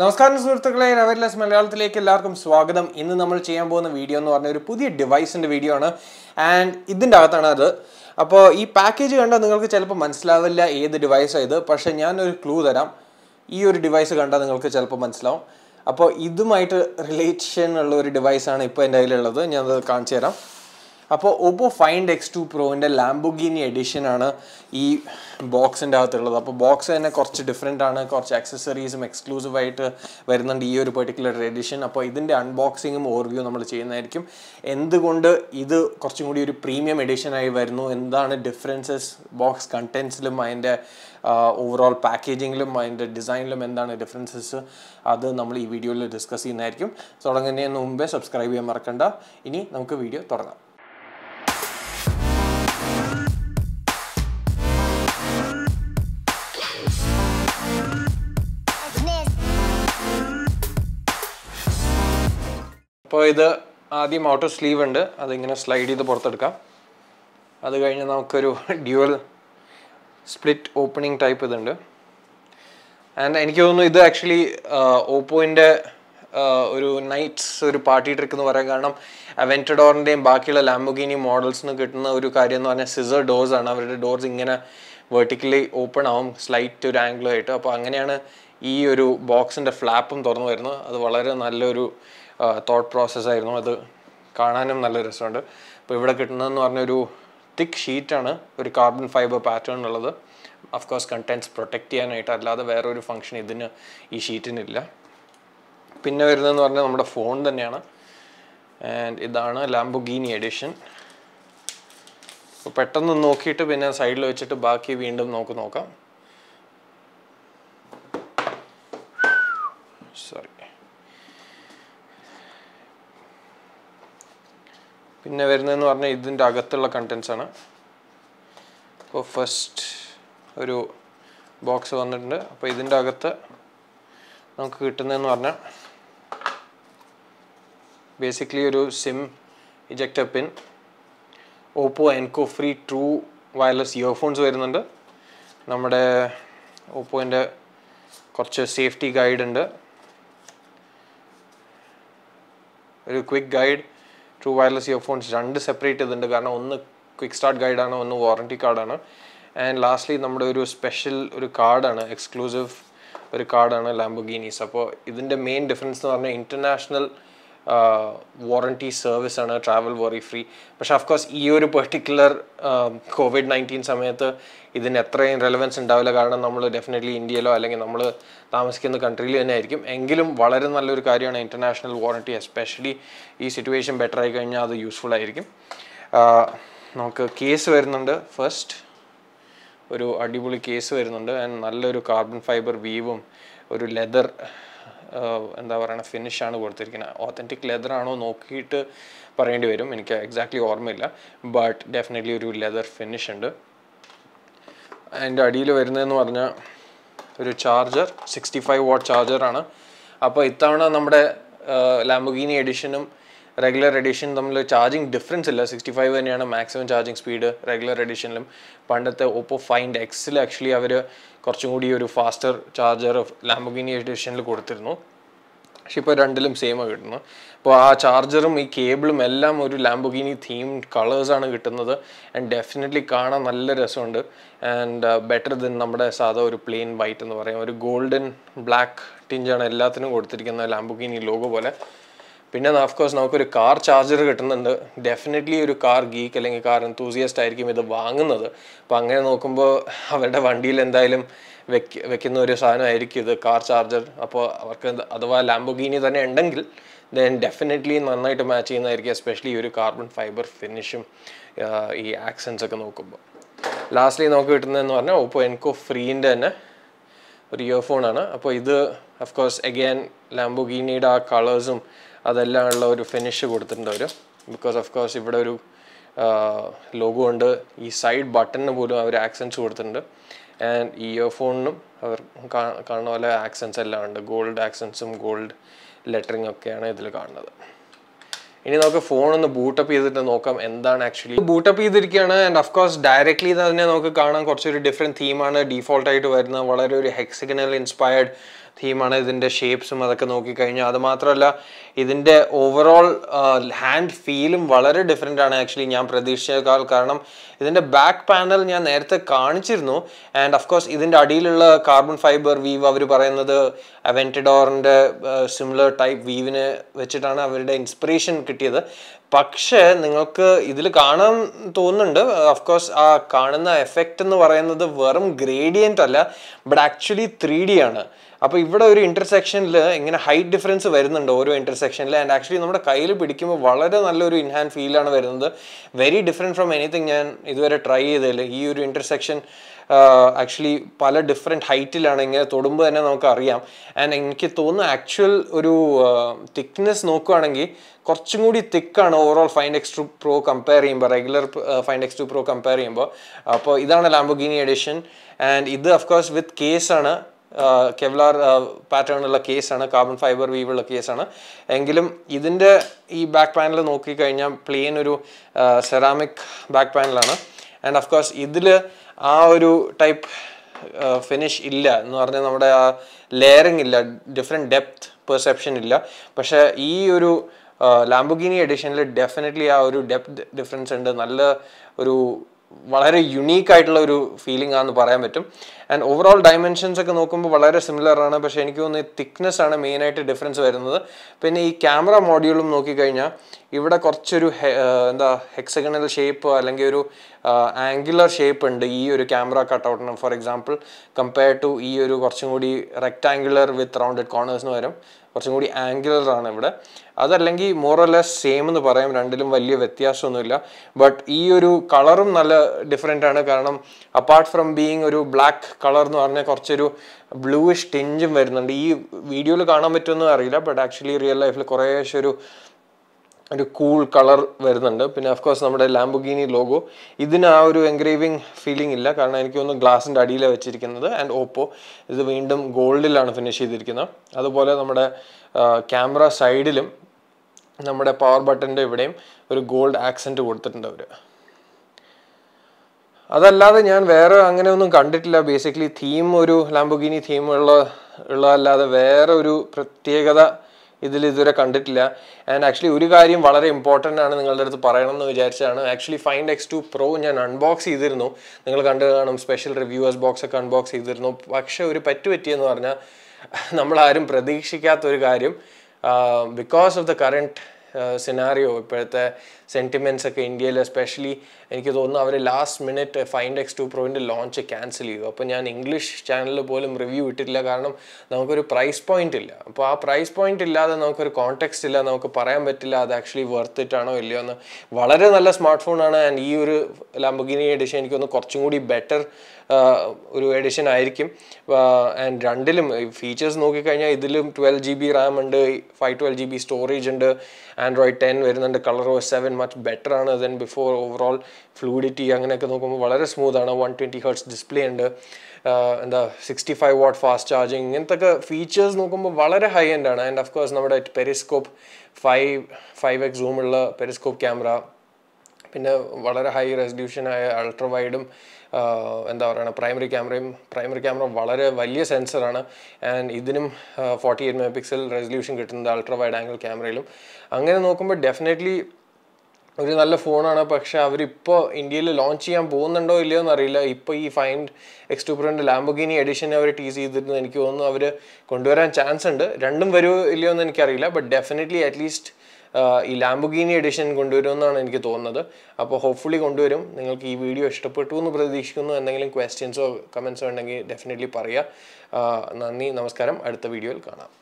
നമസ്കാരം സുഹൃത്തുക്കളെ റവെർലെസ് മലയാളത്തിലേക്ക് എല്ലാവർക്കും സ്വാഗതം ഇന്ന് നമ്മൾ ചെയ്യാൻ പോകുന്ന വീഡിയോ എന്ന് പറഞ്ഞ ഒരു പുതിയ ഡിവൈസിൻ്റെ വീഡിയോ ആണ് ആൻഡ് ഇതിൻ്റെ അകത്താണ് അത് അപ്പോൾ ഈ പാക്കേജ് കണ്ടാൽ നിങ്ങൾക്ക് ചിലപ്പോൾ മനസ്സിലാവില്ല ഏത് ഡിവൈസാണ് ഇത് പക്ഷേ ഞാനൊരു ക്ലൂ തരാം ഈ ഒരു ഡിവൈസ് കണ്ടാൽ നിങ്ങൾക്ക് ചിലപ്പോൾ മനസ്സിലാവും അപ്പോൾ ഇതുമായിട്ട് റിലേഷൻ ഉള്ള ഒരു ഡിവൈസാണ് ഇപ്പോൾ എൻ്റെ കയ്യിലുള്ളത് ഞാനത് കാണിച്ചു തരാം അപ്പോൾ ഓപ്പോ ഫൈൻഡ് എക്സ് ടു പ്രോവിൻ്റെ എഡിഷൻ എഡിഷനാണ് ഈ ബോക്സിൻ്റെ അകത്തുള്ളത് അപ്പോൾ ബോക്സ് തന്നെ കുറച്ച് ഡിഫറെൻ്റ് ആണ് കുറച്ച് അക്സസറീസും എക്സ്ക്ലൂസീവായിട്ട് വരുന്നുണ്ട് ഈ ഒരു പെർട്ടിക്കുലർ എഡിഷൻ അപ്പോൾ ഇതിൻ്റെ അൺബോക്സിങ്ങും ഓർവ്യൂ നമ്മൾ ചെയ്യുന്നതായിരിക്കും എന്തുകൊണ്ട് ഇത് കുറച്ചും കൂടി ഒരു പ്രീമിയം എഡിഷനായി വരുന്നു എന്താണ് ഡിഫറൻസസ് ബോക്സ് കണ്ടൻസിലും അതിൻ്റെ ഓവറോൾ പാക്കേജിങ്ങിലും അതിൻ്റെ ഡിസൈനിലും എന്താണ് ഡിഫറൻസസ് അത് നമ്മൾ ഈ വീഡിയോയിൽ ഡിസ്കസ് ചെയ്യുന്നതായിരിക്കും തുടങ്ങുന്നതിന് മുമ്പേ സബ്സ്ക്രൈബ് ചെയ്യാൻ മറക്കണ്ട ഇനി നമുക്ക് വീഡിയോ തുടങ്ങാം അപ്പോൾ ഇത് ആദ്യം ഔട്ടർ സ്ലീവ് ഉണ്ട് അതിങ്ങനെ സ്ലൈഡ് ചെയ്ത് പുറത്തെടുക്കാം അത് കഴിഞ്ഞ് നമുക്കൊരു ഡ്യുവൽ സ്പ്ലിറ്റ് ഓപ്പണിംഗ് ടൈപ്പ് ഇതുണ്ട് ആൻഡ് എനിക്ക് തോന്നുന്നു ഇത് ആക്ച്വലി ഓപ്പോയിൻ്റെ uh, uh, ഒരു നൈറ്റ്സ് ഒരു പാർട്ടി ട്രിക്ക് എന്ന് പറയാൻ കാരണം അവൻറ്റഡോറിൻ്റെയും ബാക്കിയുള്ള ലാംബോഗിനി മോഡൽസിന് കിട്ടുന്ന ഒരു കാര്യം എന്ന് പറഞ്ഞാൽ സിസർ ഡോർസ് ആണ് അവരുടെ ഡോർസ് ഇങ്ങനെ വെർട്ടിക്കലി ഓപ്പൺ ആവും സ്ലൈറ്റ് ഒരു ആംഗിളായിട്ട് അപ്പോൾ അങ്ങനെയാണ് ഈ ഒരു ബോക്സിൻ്റെ ഫ്ലാപ്പും തുറന്നു വരുന്നത് അത് വളരെ നല്ലൊരു തോട്ട് പ്രോസസ്സായിരുന്നു അത് കാണാനും നല്ല രസമുണ്ട് അപ്പോൾ ഇവിടെ കിട്ടുന്നതെന്ന് പറഞ്ഞൊരു തിക്ക് ഷീറ്റാണ് ഒരു കാർബൺ ഫൈബർ പാറ്റേൺ ഉള്ളത് അഫ്കോഴ്സ് കണ്ടൻസ് പ്രൊട്ടക്റ്റ് ചെയ്യാനായിട്ട് അല്ലാതെ വേറെ ഒരു ഫംഗ്ഷൻ ഇതിന് ഈ ഷീറ്റിനില്ല പിന്നെ വരുന്നതെന്ന് പറഞ്ഞാൽ നമ്മുടെ ഫോൺ തന്നെയാണ് ആൻഡ് ഇതാണ് ലാംബോഗീനി എഡിഷൻ പെട്ടെന്ന് നോക്കിയിട്ട് പിന്നെ സൈഡിൽ വെച്ചിട്ട് ബാക്കി വീണ്ടും നോക്ക് നോക്കാം പിന്നെ വരുന്നതെന്ന് പറഞ്ഞാൽ ഇതിൻ്റെ അകത്തുള്ള കണ്ടൻസ് ആണ് അപ്പോൾ ഫസ്റ്റ് ഒരു ബോക്സ് വന്നിട്ടുണ്ട് അപ്പോൾ ഇതിൻ്റെ അകത്ത് നമുക്ക് കിട്ടുന്നതെന്ന് പറഞ്ഞാൽ ബേസിക്കലി ഒരു SIM ejector pin Oppo Enco Free true wireless earphones വരുന്നുണ്ട് നമ്മുടെ ഓപ്പോൻ്റെ കുറച്ച് സേഫ്റ്റി ഗൈഡ് ഉണ്ട് ഒരു quick guide true wireless earphones രണ്ട് സെപ്പറേറ്റ് ചെയ്തിട്ടുണ്ട് കാരണം ഒന്ന് ക്വിക്ക് സ്റ്റാർട്ട് ഗൈഡാണ് ഒന്ന് വാറണ്ടി കാർഡാണ് ആൻഡ് ലാസ്റ്റ്ലി നമ്മുടെ ഒരു സ്പെഷ്യൽ ഒരു കാർഡാണ് എക്സ്ക്ലൂസീവ് ഒരു കാർഡാണ് ലാംബോഗിനീസ് അപ്പോൾ ഇതിൻ്റെ മെയിൻ ഡിഫറൻസ് എന്ന് പറഞ്ഞാൽ ഇൻ്റർനാഷണൽ വാറണ്ടി സർവീസാണ് ട്രാവൽ വറി ഫ്രീ പക്ഷെ അഫ്കോഴ്സ് ഈ ഒരു പെർട്ടിക്കുലർ കോവിഡ് നയൻറ്റീൻ സമയത്ത് ഇതിന് എത്രയും റെലവൻസ് ഉണ്ടാവില്ല കാരണം നമ്മൾ ഡെഫിനറ്റ്ലി ഇന്ത്യയിലോ അല്ലെങ്കിൽ നമ്മൾ താമസിക്കുന്ന കൺട്രിയിൽ തന്നെ ആയിരിക്കും എങ്കിലും വളരെ നല്ലൊരു കാര്യമാണ് ഇൻ്റർനാഷണൽ വാറണ്ടി എസ്പെഷ്യലി ഈ സിറ്റുവേഷൻ ബെറ്റർ ആയി കഴിഞ്ഞാൽ അത് യൂസ്ഫുൾ ആയിരിക്കും നമുക്ക് കേസ് വരുന്നുണ്ട് ഫസ്റ്റ് ഒരു അടിപൊളി കേസ് വരുന്നുണ്ട് ആൻഡ് നല്ലൊരു കാർബൺ ഫൈബർ വീവും ഒരു ലെതർ എന്താ പറയുക ഫിനിഷാണ് കൊടുത്തിരിക്കുന്നത് ഓത്തൻറ്റിക് ലെതർ ആണോ നോക്കിയിട്ട് പറയേണ്ടി വരും എനിക്ക് എക്സാക്ട്ലി ഓർമ്മയില്ല ബട്ട് ഡെഫിനറ്റ്ലി ഒരു ലെതർ ഫിനിഷ് ഉണ്ട് അതിൻ്റെ അടിയിൽ വരുന്നതെന്ന് പറഞ്ഞാൽ ഒരു ചാർജർ സിക്സ്റ്റി ഫൈവ് വാട്ട് ചാർജറാണ് അപ്പോൾ ഇത്തവണ നമ്മുടെ ലാംബുഗീനി എഡിഷനും റെഗുലർ എഡിഷൻ തമ്മിൽ ചാർജിങ് ഡിഫറൻസ് ഇല്ല സിക്സ്റ്റി ഫൈവ് തന്നെയാണ് മാക്സിമം ചാർജിങ് സ്പീഡ് റെഗുലർ എഡിഷനിലും പണ്ടത്തെ ഓപ്പോ ഫൈൻഡ് എക്സിൽ ആക്ച്വലി അവർ കുറച്ചും കൂടി ഒരു ഫാസ്റ്റർ ചാർജർ ലാംബോഗിനി എഡിഷനിൽ കൊടുത്തിരുന്നു പക്ഷെ ഇപ്പോൾ രണ്ടിലും സെയിമാണ് കിട്ടുന്നു അപ്പോൾ ആ ചാർജറും ഈ കേബിളും എല്ലാം ഒരു ലാംബോഗിനി തീം കളേഴ്സാണ് കിട്ടുന്നത് ആൻഡ് ഡെഫിനറ്റ്ലി കാണാൻ നല്ല രസമുണ്ട് ആൻഡ് ബെറ്റർ ദെൻ നമ്മുടെ സാധാ ഒരു പ്ലെയിൻ വൈറ്റ് എന്ന് പറയാം ഒരു ഗോൾഡൻ ബ്ലാക്ക് ടിഞ്ചാണ് എല്ലാത്തിനും കൊടുത്തിരിക്കുന്നത് ലാംബോഗിനി ലോഗോ പോലെ പിന്നെ ഓഫ് കോഴ്സ് നമുക്കൊരു കാർ ചാർജർ കിട്ടുന്നുണ്ട് ഡെഫിനറ്റ്ലി ഒരു കാർ ഗീക്ക് അല്ലെങ്കിൽ കാർ എന്തൂസിയസ്റ്റ് ആയിരിക്കും ഇത് വാങ്ങുന്നത് അപ്പോൾ അങ്ങനെ നോക്കുമ്പോൾ അവരുടെ വണ്ടിയിൽ എന്തായാലും വെക്ക് വെക്കുന്ന ഒരു സാധനമായിരിക്കും ഇത് കാർ ചാർജർ അപ്പോൾ അവർക്ക് അഥവാ ലാംബോഗീനി തന്നെ ഉണ്ടെങ്കിൽ ദെൻ ഡെഫിനറ്റ്ലി നന്നായിട്ട് മാച്ച് ചെയ്യുന്നതായിരിക്കും എസ്പെഷ്യലി ഈ ഒരു കാർബൺ ഫൈബർ ഫിനിഷും ഈ ആക്സൻസ് ഒക്കെ നോക്കുമ്പോൾ ലാസ്റ്റ്ലി നമുക്ക് കിട്ടുന്നതെന്ന് പറഞ്ഞാൽ ഓപ്പോ എൻകോ ഫ്രീൻ്റെ തന്നെ ഒരു ഇയർഫോണാണ് അപ്പോൾ ഇത് അഫ്കോഴ്സ് എഗെയിൻ ലാംബോഗീനിയുടെ ആ കളേഴ്സും അതെല്ലാം ഉള്ള ഒരു ഫിനിഷ് കൊടുത്തിട്ടുണ്ട് അവർ ബിക്കോസ് ഓഫ് കോഴ്സ് ഇവിടെ ഒരു ലോഗോ ഉണ്ട് ഈ സൈഡ് ബട്ടണിന് പോലും അവർ ആക്സൻസ് കൊടുത്തിട്ടുണ്ട് ആൻഡ് ഇയർഫോണിനും അവർ കാണുന്ന പോലെ ആക്സൻസ് എല്ലാം ഉണ്ട് ഗോൾഡ് ആക്സൻസും ഗോൾഡ് ലെറ്ററിങ് ഒക്കെയാണ് ഇതിൽ കാണുന്നത് ഇനി നമുക്ക് ഫോൺ ഒന്ന് ബൂട്ടപ്പ് ചെയ്തിട്ട് നോക്കാം എന്താണ് ആക്ച്വലി ബൂട്ടപ്പ് ചെയ്തിരിക്കുകയാണ് ആൻഡ് ഓഫ് കോഴ്സ് ഡയറക്ട്ലി തന്നെ നമുക്ക് കാണാൻ കുറച്ചൊരു ഡിഫറെൻറ്റ് തീമാണ് ഡീഫോൾട്ടായിട്ട് വരുന്നത് വളരെ ഒരു ഹെക്സിഗനൽ ഇൻസ്പയർഡ് തീമാണ് ഇതിൻ്റെ ഷേപ്സും അതൊക്കെ നോക്കിക്കഴിഞ്ഞാൽ അതുമാത്രമല്ല ഇതിൻ്റെ ഓവറോൾ ഹാൻഡ് ഫീലും വളരെ ഡിഫറെൻ്റ് ആണ് ആക്ച്വലി ഞാൻ പ്രതീക്ഷിച്ചേക്കാൾ കാരണം ഇതിൻ്റെ ബാക്ക് പാനൽ ഞാൻ നേരത്തെ കാണിച്ചിരുന്നു ആൻഡ് അഫ്കോഴ്സ് ഇതിൻ്റെ അടിയിലുള്ള കാർബൺ ഫൈബർ വീവ് അവർ പറയുന്നത് അവൻറ്റഡോറിൻ്റെ സിമിലർ ടൈപ്പ് വീവിന് വെച്ചിട്ടാണ് അവരുടെ ഇൻസ്പിറേഷൻ കിട്ടിയത് പക്ഷേ നിങ്ങൾക്ക് ഇതിൽ കാണാൻ തോന്നുന്നുണ്ട് അഫ്കോഴ്സ് ആ കാണുന്ന എഫക്റ്റ് എന്ന് പറയുന്നത് വെറും ഗ്രേഡിയൻ്റ് അല്ല ബട്ട് ആക്ച്വലി ത്രീ ഡി ആണ് അപ്പോൾ ഇവിടെ ഒരു ഇൻ്റർസെക്ഷനിൽ ഇങ്ങനെ ഹൈറ്റ് ഡിഫറൻസ് വരുന്നുണ്ട് ഓരോ ഇൻ്റർസെക്ഷനിൽ ആൻഡ് ആക്ച്വലി നമ്മുടെ കയ്യിൽ പിടിക്കുമ്പോൾ വളരെ നല്ലൊരു ഇൻഹാൻഡ് ഫീലാണ് വരുന്നത് വെരി ഡിഫറെൻറ്റ് ഫ്രം എനിത്തിങ് ഞാൻ ഇതുവരെ ട്രൈ ചെയ്തതിൽ ഈ ഒരു ഇൻ്റർസെക്ഷൻ ആക്ച്വലി പല ഡിഫറെൻറ്റ് ഹൈറ്റിലാണ് ഇങ്ങനെ തൊടുമ്പോൾ തന്നെ നമുക്ക് അറിയാം ആൻഡ് എനിക്ക് തോന്നുന്നു ആക്ച്വൽ ഒരു തിക്നെസ് നോക്കുകയാണെങ്കിൽ കുറച്ചും കൂടി തിക്കാണ് overall Find X two Pro compare ചെയ്യുമ്പോൾ regular Find X two Pro compare ചെയ്യുമ്പോൾ അപ്പോൾ ഇതാണ് ലാംബോഗിനി എഡിഷൻ ആൻഡ് ഇത് അഫ്കോഴ്സ് വിത്ത് കേസാണ് കെവ്ലാർ ഉള്ള കേസാണ് കാർബൺ ഫൈബർ വീവുള്ള കേസാണ് എങ്കിലും ഇതിൻ്റെ ഈ ബാക്ക് പാനൽ നോക്കിക്കഴിഞ്ഞാൽ പ്ലെയിൻ ഒരു സെറാമിക് ബാക്ക് പാനലാണ് ആൻഡ് ഓഫ് കോഴ്സ് ഇതിൽ ആ ഒരു ടൈപ്പ് ഫിനിഷ് ഇല്ല എന്ന് പറഞ്ഞാൽ നമ്മുടെ ആ ലെയറിങ് ഇല്ല ഡിഫറെൻറ്റ് ഡെപ്ത് പെർസെപ്ഷൻ ഇല്ല പക്ഷേ ഈ ഒരു ലാംബുഗിനി എഡിഷനിൽ ഡെഫിനറ്റ്ലി ആ ഒരു ഡെപ്ത് ഡിഫറൻസ് ഉണ്ട് നല്ല ഒരു വളരെ യുണീക്ക് ആയിട്ടുള്ള ഒരു ഫീലിംഗ് ആണെന്ന് പറയാൻ പറ്റും ആൻഡ് ഓവറോൾ ഡയമെൻഷൻസ് ഒക്കെ നോക്കുമ്പോൾ വളരെ സിമിലർ ആണ് പക്ഷേ എനിക്ക് തോന്നുന്നത് തിക്നെസ് ആണ് മെയിനായിട്ട് ഡിഫറൻസ് വരുന്നത് പിന്നെ ഈ ക്യാമറ മോഡ്യൂളും നോക്കിക്കഴിഞ്ഞാൽ ഇവിടെ കുറച്ചൊരു എന്താ ഹെക്സഗണൽ ഷേപ്പ് അല്ലെങ്കിൽ ഒരു ആംഗുലർ ഷേപ്പ് ഉണ്ട് ഈ ഒരു ക്യാമറ കട്ടൗട്ടിന് ഫോർ എക്സാമ്പിൾ കമ്പയർ ടു ഈ ഒരു കുറച്ചും കൂടി റെക്റ്റാംഗുലർ വിത്ത് റൗണ്ടഡ് എന്ന് വരും കുറച്ചും കൂടി ആംഗുലർ ആണ് ഇവിടെ അതല്ലെങ്കിൽ മോറലെസ് സെയിം എന്ന് പറയാം രണ്ടിലും വലിയ വ്യത്യാസമൊന്നുമില്ല ബട്ട് ഈ ഒരു കളറും നല്ല ഡിഫറെൻ്റ് ആണ് കാരണം അപ്പാർട്ട് ഫ്രം ബീയിങ് ഒരു ബ്ലാക്ക് കളർ എന്ന് പറഞ്ഞാൽ കുറച്ചൊരു ബ്ലൂയിഷ് ടിഞ്ചും വരുന്നുണ്ട് ഈ വീഡിയോയിൽ കാണാൻ പറ്റുമെന്ന് അറിയില്ല ബട്ട് ആക്ച്വലി റിയൽ ലൈഫിൽ കുറേശ്ശൊരു ഒരു ഒരു കൂൾ കളർ വരുന്നുണ്ട് പിന്നെ അഫ്കോഴ്സ് നമ്മുടെ ലാംബുഗീനി ലോഗോ ഇതിന് ആ ഒരു എൻഗ്രേവിങ് ഫീലിംഗ് ഇല്ല കാരണം എനിക്ക് തോന്നുന്നു ഗ്ലാസിൻ്റെ അടിയിലാണ് വെച്ചിരിക്കുന്നത് ആൻഡ് ഓപ്പോ ഇത് വീണ്ടും ഗോൾഡിലാണ് ഫിനിഷ് ചെയ്തിരിക്കുന്നത് അതുപോലെ നമ്മുടെ ക്യാമറ സൈഡിലും നമ്മുടെ പവർ ബട്ടൻ്റെ ഇവിടെയും ഒരു ഗോൾഡ് ആക്സെൻറ്റ് കൊടുത്തിട്ടുണ്ട് അവർ അതല്ലാതെ ഞാൻ വേറെ അങ്ങനെ ഒന്നും കണ്ടിട്ടില്ല ബേസിക്കലി തീം ഒരു ലാംബുഗീനി തീം ഉള്ള ഉള്ളതല്ലാതെ വേറെ ഒരു പ്രത്യേകത ഇതിൽ ഇതുവരെ കണ്ടിട്ടില്ല ആൻഡ് ആക്ച്വലി ഒരു കാര്യം വളരെ ഇമ്പോർട്ടൻ്റ് ആണ് നിങ്ങളുടെ അടുത്ത് പറയണം എന്ന് വിചാരിച്ചാണ് actually Find X two Pro ഞാൻ അൺബോക്സ് ചെയ്തിരുന്നു നിങ്ങൾ കണ്ടു കാണും സ്പെഷ്യൽ റിവ്യൂവേഴ്സ് ബോക്സ് ഒക്കെ അൺബോക്സ് ചെയ്തിരുന്നു പക്ഷേ ഒരു പറ്റുപറ്റിയെന്ന് പറഞ്ഞാൽ നമ്മളാരും പ്രതീക്ഷിക്കാത്തൊരു കാര്യം because of the current scenario ഇപ്പോഴത്തെ സെൻറ്റിമെൻറ്റ്സ് ഒക്കെ ഇന്ത്യയിൽ എസ്പെഷ്യലി എനിക്ക് തോന്നുന്നു അവർ last minute Find X two പ്രോവിൻ്റെ ലോഞ്ച് ക്യാൻസൽ ചെയ്തു അപ്പോൾ ഞാൻ ഇംഗ്ലീഷ് ചാനലിൽ പോലും റിവ്യൂ ഇട്ടിട്ടില്ല കാരണം നമുക്കൊരു പ്രൈസ് പോയിന്റ് ഇല്ല അപ്പോൾ ആ പ്രൈസ് പോയിന്റ് ഇല്ലാതെ നമുക്കൊരു കോൺടെക്സ്റ്റ് ഇല്ല നമുക്ക് പറയാൻ പറ്റില്ല അത് ആക്ച്വലി വെർത്ത് ഇറ്റ് ആണോ ഇല്ലയോ എന്ന് വളരെ നല്ല സ്മാർട്ട് ഫോണാണ് ആൻഡ് ഈ ഒരു ലാംബഗിനി എഡിഷൻ എനിക്കൊന്ന് കുറച്ചും കൂടി ബെറ്റർ ഒരു എഡിഷൻ ആയിരിക്കും ആൻഡ് രണ്ടിലും ഫീച്ചേഴ്സ് നോക്കിക്കഴിഞ്ഞാൽ ഇതിലും ട്വൽവ് ജി ബി റാം ഉണ്ട് five twelve G B storage ഉണ്ട് ആൻഡ്രോയിഡ് ടെൻ വരുന്നുണ്ട് ColorOS seven much better ആണ് ദെൻ ബിഫോർ ഓവറോൾ ഫ്ലൂഡിറ്റി അങ്ങനെയൊക്കെ നോക്കുമ്പോൾ വളരെ സ്മൂത്താണ് വൺ ട്വൻറ്റി ഹേർട്സ് ഡിസ്പ്ലേ ഉണ്ട് എന്താ sixty five watt fast charging ഇങ്ങനത്തെ ഫീച്ചേഴ്സ് നോക്കുമ്പോൾ വളരെ ഹൈ എൻഡ് ആണ് ആൻഡ് ഓഫ് നമ്മുടെ പെരിസ്കോപ്പ് ഫൈവ് ഫൈവ് എക്സ് സൂമുള്ള പെരിസ്കോപ്പ് ക്യാമറ പിന്നെ വളരെ ഹൈ റെസൊല്യൂഷനായ അൾട്രാ വൈഡും എന്താ പറയുക പ്രൈമറി ക്യാമറയും പ്രൈമറി ക്യാമറ വളരെ വലിയ സെൻസറാണ് ആൻഡ് ഇതിനും forty eight megapixel resolution കിട്ടുന്നത് അൾട്രാ വൈഡ് ആംഗിൾ ക്യാമറയിലും അങ്ങനെ നോക്കുമ്പോൾ ഡെഫിനറ്റ്ലി ഒരു നല്ല ഫോണാണ് പക്ഷേ അവരിപ്പോൾ ഇന്ത്യയിൽ ലോഞ്ച് ചെയ്യാൻ പോകുന്നുണ്ടോ ഇല്ലയോ എന്നറിയില്ല ഇപ്പോൾ ഈ Find X two Lamborghini edition അവർ ടീസ് ചെയ്തിരുന്നു എനിക്ക് തോന്നുന്നു അവർ കൊണ്ടുവരാൻ ചാൻസ് ഉണ്ട് രണ്ടും വരുമോ ഇല്ലയോ എന്ന് എനിക്കറിയില്ല ബട്ട് ഡെഫിനറ്റ്ലി അറ്റ്ലീസ്റ്റ് ഈ ലാംബുഗീനി എഡിഷൻ കൊണ്ടുവരുമെന്നാണ് എനിക്ക് തോന്നുന്നത് അപ്പോൾ ഹോപ്പ്ഫുള്ളി കൊണ്ടുവരും നിങ്ങൾക്ക് ഈ വീഡിയോ ഇഷ്ടപ്പെട്ടു എന്ന് പ്രതീക്ഷിക്കുന്നു എന്തെങ്കിലും ക്വസ്റ്റ്യൻസോ കമൻസോ ഉണ്ടെങ്കിൽ ഡെഫിനറ്റ്ലി പറയുക നന്ദി നമസ്കാരം അടുത്ത വീഡിയോയിൽ കാണാം